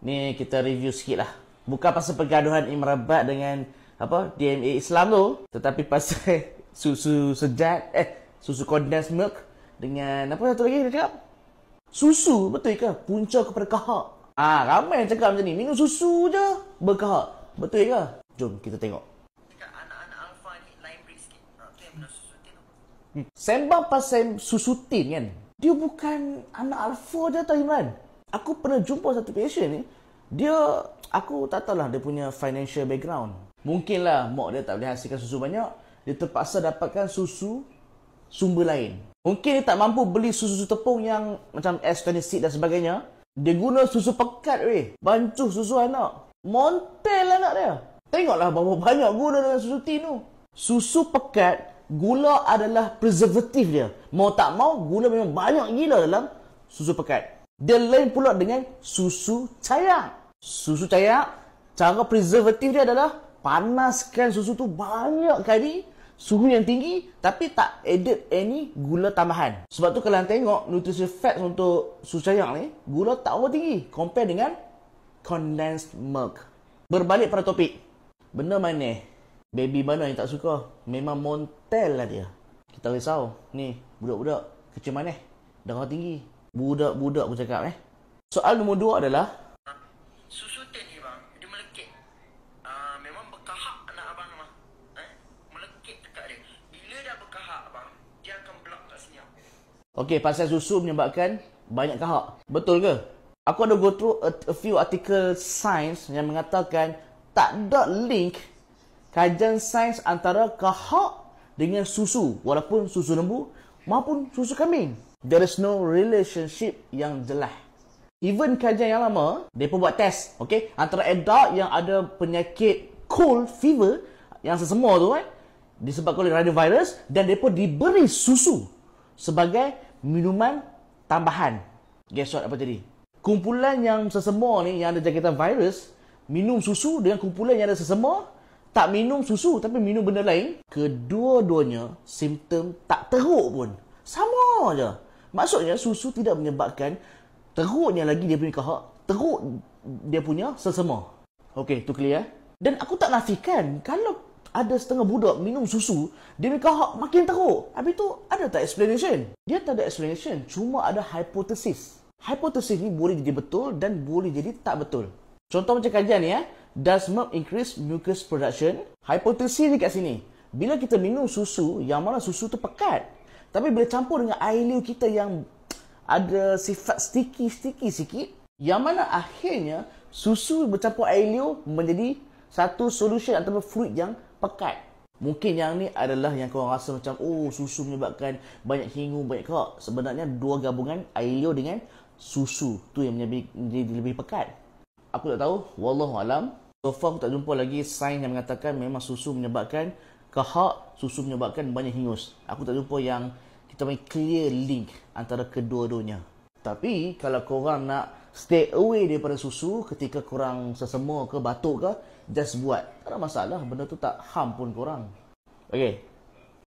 Ni kita review sikit lah Bukan pasal pergaduhan Imrabat dengan apa DMA Islam tu Tetapi pasal susu sejat Eh susu condensed milk Dengan apa satu lagi dia cakap Susu betul ke? Punca kepada kahak Ah ha, ramai yang cakap macam ni Minum susu je berkahak Betul ke? Jom kita tengok hmm. Sembang pasal susu tin kan Dia bukan anak alfa je tau Imran aku pernah jumpa satu patient ni dia aku tak tahu lah dia punya financial background mungkinlah mak dia tak boleh hasilkan susu banyak dia terpaksa dapatkan susu sumber lain mungkin dia tak mampu beli susu tepung yang macam S20 seed dan sebagainya dia guna susu pekat weh bancuh susu anak montel anak dia tengoklah berapa banyak guna dengan susu tin tu susu pekat gula adalah preservatif dia mau tak mau gula memang banyak gila dalam susu pekat dia lain pula dengan susu cair. Susu cair, cara preservatif dia adalah panaskan susu tu banyak kali suhu yang tinggi tapi tak added any gula tambahan. Sebab tu kalau tengok nutrition facts untuk susu cair ni, gula tak over tinggi compare dengan condensed milk. Berbalik pada topik. Benda mana? Baby mana yang tak suka? Memang montel lah dia. Kita risau. Ni, budak-budak kecil mana? Darah tinggi. Budak-budak pun cakap eh. Soal nombor dua adalah. Susu tin ni bang. Dia melekit. Uh, memang berkahak anak abang mah. Eh? Melekit dekat dia. Bila dah berkahak abang, dia akan blok kat senyap. Okay, pasal susu menyebabkan banyak kahak. Betul ke? Aku ada go through a, a few article science yang mengatakan tak ada link kajian sains antara kahak dengan susu walaupun susu lembu maupun susu kambing. There is no relationship yang jelas. Even kajian yang lama, mereka buat test. Okay? Antara adult yang ada penyakit cold fever, yang sesemua tu kan, disebabkan oleh radiovirus, dan dia mereka diberi susu sebagai minuman tambahan. Guess what apa jadi? Kumpulan yang sesemua ni, yang ada jangkitan virus, minum susu dengan kumpulan yang ada sesemua, tak minum susu tapi minum benda lain, kedua-duanya simptom tak teruk pun. Sama aja. Maksudnya susu tidak menyebabkan teruknya lagi dia punya kahak, teruk dia punya sesama. Okey, tu clear eh? Dan aku tak nafikan kalau ada setengah budak minum susu, dia punya kahak makin teruk. Habis tu ada tak explanation? Dia tak ada explanation, cuma ada hipotesis. Hipotesis ni boleh jadi betul dan boleh jadi tak betul. Contoh macam kajian ni eh does milk increase mucus production? Hipotesis ni kat sini. Bila kita minum susu, yang mana susu tu pekat. Tapi bila campur dengan air liu kita yang ada sifat sticky-sticky sikit, yang mana akhirnya susu bercampur air liu menjadi satu solution ataupun fluid yang pekat. Mungkin yang ni adalah yang korang rasa macam, oh susu menyebabkan banyak hingung, banyak kerak. Sebenarnya dua gabungan air liu dengan susu tu yang menjadi lebih pekat aku tak tahu wallahu alam so aku tak jumpa lagi sains yang mengatakan memang susu menyebabkan kahak, susu menyebabkan banyak hingus aku tak jumpa yang kita main clear link antara kedua-duanya tapi kalau korang nak stay away daripada susu ketika korang sesemua ke batuk ke just buat tak ada masalah benda tu tak harm pun korang Okay,